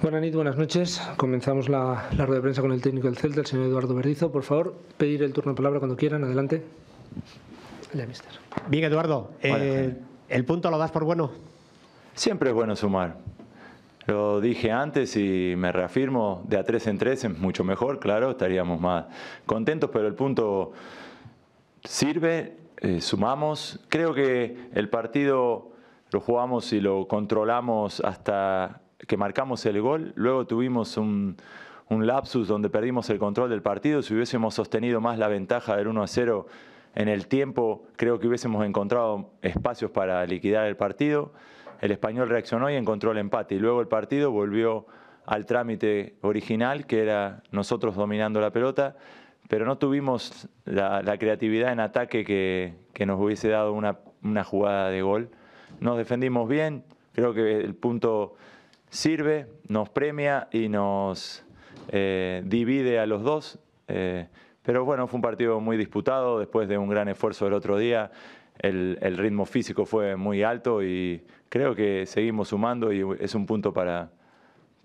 Buenas noches, buenas noches. Comenzamos la, rueda de prensa con el técnico del Celta, el señor Eduardo Verdizo. Por favor, pedir el turno de palabra cuando quieran. Adelante. Bien, Eduardo. Eh, ¿El punto lo das por bueno? Siempre es bueno sumar. Lo dije antes y me reafirmo, de a tres en tres es mucho mejor, claro, estaríamos más contentos, pero el punto sirve, eh, sumamos. Creo que el partido lo jugamos y lo controlamos hasta que marcamos el gol. Luego tuvimos un, lapsus donde perdimos el control del partido. Si hubiésemos sostenido más la ventaja del 1 a 0 en el tiempo, creo que hubiésemos encontrado espacios para liquidar el partido. El español reaccionó y encontró el empate. Y luego el partido volvió al trámite original, que era nosotros dominando la pelota pero no tuvimos la, creatividad en ataque que, nos hubiese dado una, jugada de gol. Nos defendimos bien, creo que el punto sirve, nos premia y nos eh, divide a los dos. Eh, pero bueno, fue un partido muy disputado después de un gran esfuerzo del otro día. el ritmo físico fue muy alto y creo que seguimos sumando y es un punto para,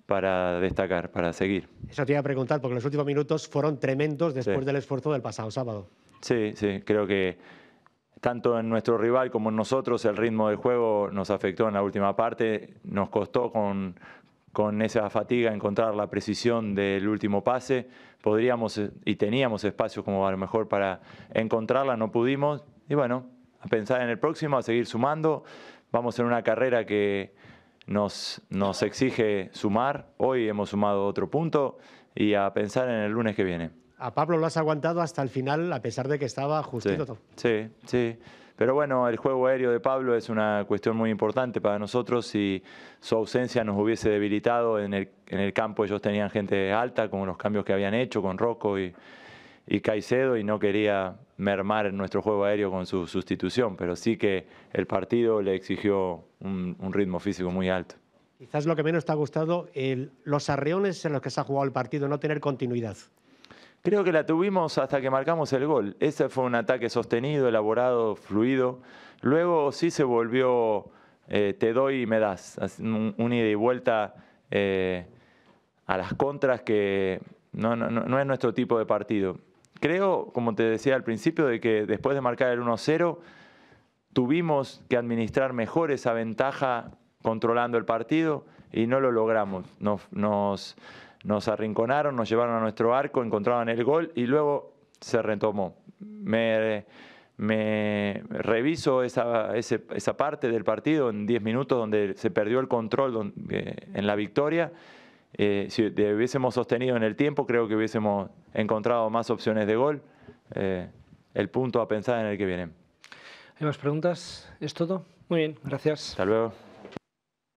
para destacar, para seguir. Eso te iba a preguntar, porque los últimos minutos fueron tremendos después del esfuerzo del pasado sábado. Sí, sí, creo que tanto en nuestro rival como en nosotros el ritmo del juego nos afectó en la última parte, nos costó con, con esa fatiga encontrar la precisión del último pase, podríamos y teníamos espacios como a lo mejor para encontrarla, no pudimos, y bueno, a pensar en el próximo, a seguir sumando, vamos en una carrera que nos, nos exige sumar. Hoy hemos sumado otro punto y a pensar en el lunes que viene. A Pablo lo has aguantado hasta el final, a pesar de que estaba justito sí, Sí, sí. Pero bueno, el juego aéreo de Pablo es una cuestión muy importante para nosotros y su ausencia nos hubiese debilitado en el, en el campo. Ellos tenían gente alta con los cambios que habían hecho con Rocco y, y Caicedo y no quería mermar en nuestro juego aéreo con su sustitución, pero sí que el partido le exigió un, ritmo físico muy alto. Quizás lo que menos te ha gustado, los arreones en los que se ha jugado el partido, no tener continuidad. Creo que la tuvimos hasta que marcamos el gol. Ese fue un ataque sostenido, elaborado, fluido. Luego sí se volvió eh, te doy y me das, un, ida y vuelta eh, a las contras que no, no es nuestro tipo de partido creo, como te decía al principio, de que después de marcar el 1-0, tuvimos que administrar mejor esa ventaja controlando el partido y no lo logramos. Nos, arrinconaron, nos llevaron a nuestro arco, encontraban el gol y luego se retomó. Me, reviso esa, esa parte del partido en 10 minutos donde se perdió el control eh, en la victoria eh, si te hubiésemos sostenido en el tiempo, creo que hubiésemos encontrado más opciones de gol. Eh, el punto a pensar en el que viene. ¿Hay más preguntas? ¿Es todo? Muy bien, gracias. Hasta luego.